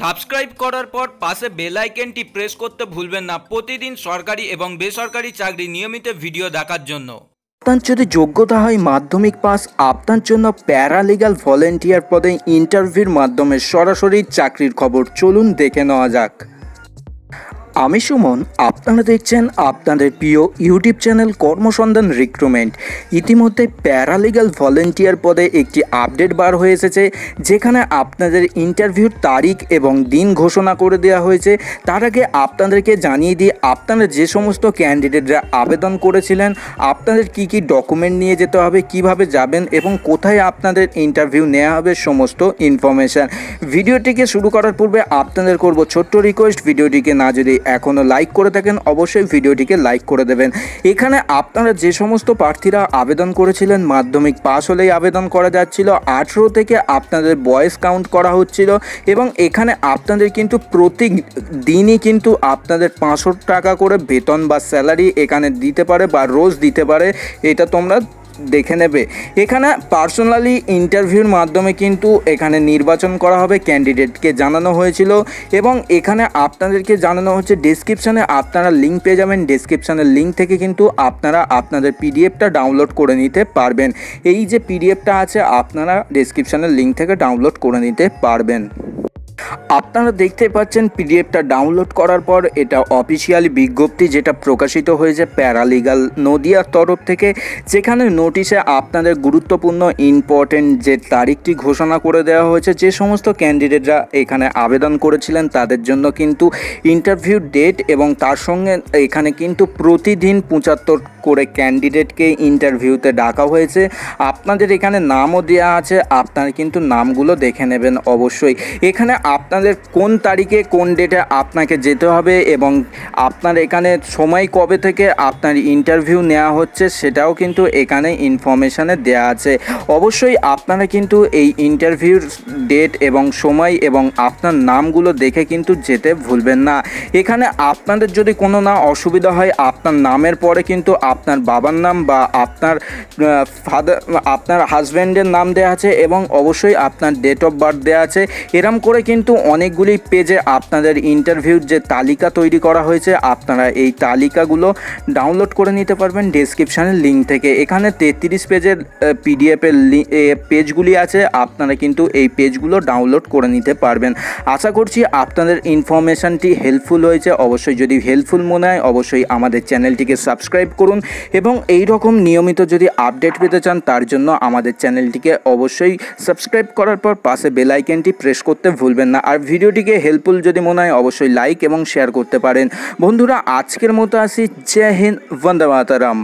subscribe করার পর পাশে বেল আইকনটি প্রেস করতে ভুলবেন না প্রতিদিন সরকারি এবং বেসরকারি চাকরি নিয়মিত ভিডিও দেখার জন্য আপনার যদি যোগ্যতা হয় মাধ্যমিক পাস আপনার জন্য প্যারালিগাল ভলেন্টিয়ার পদে ইন্টারভিউর মাধ্যমে সরাসরি চাকরির খবর চলুন দেখে নেওয়া যাক আমি সুমন আপনারা দেখছেন আপনাদের প্রিয় ইউটিউব চ্যানেল কর্মসন্ধান রিক্রুটমেন্ট ইতিমধ্যে প্যারালিগাল ভলেন্টিয়ার পদে একটি আপডেট বার হয়ে এসেছে যেখানে আপনাদের ইন্টারভিউর তারিখ এবং দিন ঘোষণা করে দেওয়া হয়েছে তার আগে আপনাদেরকে জানিয়ে দিয়ে আপনারা যে সমস্ত ক্যান্ডিডেটরা আবেদন করেছিলেন আপনাদের কি কি ডকুমেন্ট নিয়ে যেতে হবে কিভাবে যাবেন এবং কোথায় আপনাদের ইন্টারভিউ নেওয়া হবে সমস্ত ইনফরমেশান ভিডিওটিকে শুরু করার পূর্বে আপনাদের করব ছোট্ট রিকোয়েস্ট ভিডিওটিকে না যদি এখনও লাইক করে থাকেন অবশ্যই ভিডিওটিকে লাইক করে দেবেন এখানে আপনারা যে সমস্ত প্রার্থীরা আবেদন করেছিলেন মাধ্যমিক পাশ হলেই আবেদন করা যাচ্ছিল আঠেরো থেকে আপনাদের বয়স কাউন্ট করা হচ্ছিল এবং এখানে আপনাদের কিন্তু প্রতি দিনই কিন্তু আপনাদের পাঁচশো টাকা করে বেতন বা স্যালারি এখানে দিতে পারে বা রোজ দিতে পারে এটা তোমরা দেখে নেবে এখানে পার্সোনালি ইন্টারভিউর মাধ্যমে কিন্তু এখানে নির্বাচন করা হবে ক্যান্ডিডেটকে জানানো হয়েছিল এবং এখানে আপনাদেরকে জানানো হচ্ছে ডিসক্রিপশানে আপনারা লিঙ্ক পেয়ে যাবেন ডিসক্রিপশানের লিঙ্ক থেকে কিন্তু আপনারা আপনাদের পিডিএফটা ডাউনলোড করে নিতে পারবেন এই যে পিডিএফটা আছে আপনারা ডিসক্রিপশানের লিঙ্ক থেকে ডাউনলোড করে নিতে পারবেন আপনারা দেখতে পাচ্ছেন পিডিএফটা ডাউনলোড করার পর এটা অফিসিয়ালি বিজ্ঞপ্তি যেটা প্রকাশিত হয়েছে প্যারালিগাল নদিয়ার তরফ থেকে যেখানে নোটিশে আপনাদের গুরুত্বপূর্ণ ইম্পর্টেন্ট যে তারিখটি ঘোষণা করে দেওয়া হয়েছে যে সমস্ত ক্যান্ডিডেটরা এখানে আবেদন করেছিলেন তাদের জন্য কিন্তু ইন্টারভিউ ডেট এবং তার সঙ্গে এখানে কিন্তু প্রতিদিন পঁচাত্তর করে ক্যান্ডিডেটকে ইন্টারভিউতে ডাকা হয়েছে আপনাদের এখানে নামও দেওয়া আছে আপনারা কিন্তু নামগুলো দেখে নেবেন অবশ্যই এখানে আপনাদের কোন তারিখে কোন ডেটে আপনাকে যেতে হবে এবং আপনার এখানে সময় কবে থেকে আপনার ইন্টারভিউ নেওয়া হচ্ছে সেটাও কিন্তু এখানে ইনফরমেশানে দেয়া আছে অবশ্যই আপনারা কিন্তু এই ইন্টারভিউর ডেট এবং সময় এবং আপনার নামগুলো দেখে কিন্তু যেতে ভুলবেন না এখানে আপনাদের যদি কোনো না অসুবিধা হয় আপনার নামের পরে কিন্তু আপনার বাবার নাম বা আপনার ফাদার আপনার হাজব্যান্ডের নাম দেওয়া আছে এবং অবশ্যই আপনার ডেট অফ বার্থ দেওয়া আছে এরম করে কিন্তু অনেকগুলি পেজে আপনাদের ইন্টারভিউর যে তালিকা তৈরি করা হয়েছে আপনারা এই তালিকাগুলো ডাউনলোড করে নিতে পারবেন ডেসক্রিপশানের লিঙ্ক থেকে এখানে তেত্রিশ পেজের পিডিএফের পেজগুলি আছে আপনারা কিন্তু এই পেজগুলো ডাউনলোড করে নিতে পারবেন আশা করছি আপনাদের ইনফরমেশানটি হেল্পফুল হয়েছে অবশ্যই যদি হেল্পফুল মনে হয় অবশ্যই আমাদের চ্যানেলটিকে সাবস্ক্রাইব করুন এবং এই রকম নিয়মিত যদি আপডেট পেতে চান তার জন্য আমাদের চ্যানেলটিকে অবশ্যই সাবস্ক্রাইব করার পর পাশে বেল আইকনটি প্রেস করতে ভুলবেন না আর ভিডিওটিকে হেল্পফুল যদি মনে হয় অবশ্যই লাইক এবং শেয়ার করতে পারেন বন্ধুরা আজকের মতো আসি জয় হিন্দ বন্দে মাতারাম